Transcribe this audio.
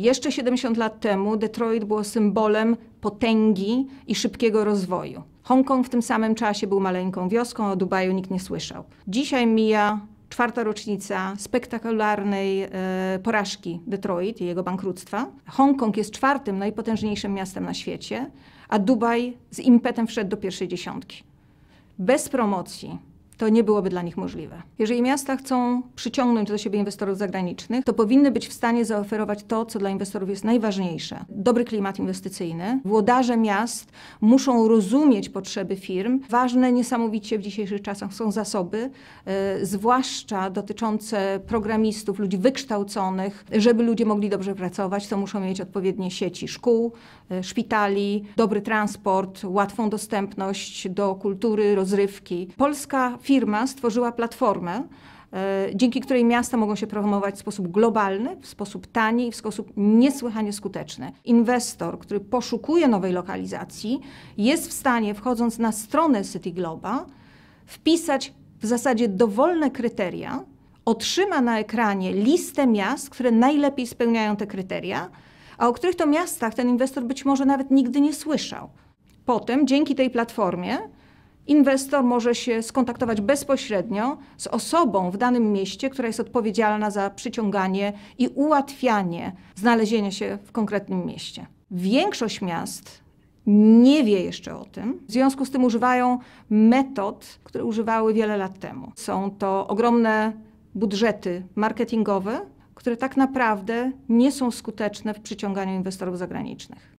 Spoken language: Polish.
Jeszcze 70 lat temu Detroit było symbolem potęgi i szybkiego rozwoju. Hongkong w tym samym czasie był maleńką wioską, o Dubaju nikt nie słyszał. Dzisiaj mija czwarta rocznica spektakularnej e, porażki Detroit i jego bankructwa. Hongkong jest czwartym najpotężniejszym miastem na świecie, a Dubaj z impetem wszedł do pierwszej dziesiątki. Bez promocji, to nie byłoby dla nich możliwe. Jeżeli miasta chcą przyciągnąć do siebie inwestorów zagranicznych, to powinny być w stanie zaoferować to, co dla inwestorów jest najważniejsze. Dobry klimat inwestycyjny. Włodarze miast muszą rozumieć potrzeby firm. Ważne niesamowicie w dzisiejszych czasach są zasoby, e, zwłaszcza dotyczące programistów, ludzi wykształconych. Żeby ludzie mogli dobrze pracować, to muszą mieć odpowiednie sieci szkół, e, szpitali, dobry transport, łatwą dostępność do kultury, rozrywki. Polska firma stworzyła platformę, e, dzięki której miasta mogą się promować w sposób globalny, w sposób tani i w sposób niesłychanie skuteczny. Inwestor, który poszukuje nowej lokalizacji, jest w stanie, wchodząc na stronę City Globa, wpisać w zasadzie dowolne kryteria, otrzyma na ekranie listę miast, które najlepiej spełniają te kryteria, a o których to miastach ten inwestor być może nawet nigdy nie słyszał. Potem dzięki tej platformie Inwestor może się skontaktować bezpośrednio z osobą w danym mieście, która jest odpowiedzialna za przyciąganie i ułatwianie znalezienia się w konkretnym mieście. Większość miast nie wie jeszcze o tym. W związku z tym używają metod, które używały wiele lat temu. Są to ogromne budżety marketingowe, które tak naprawdę nie są skuteczne w przyciąganiu inwestorów zagranicznych.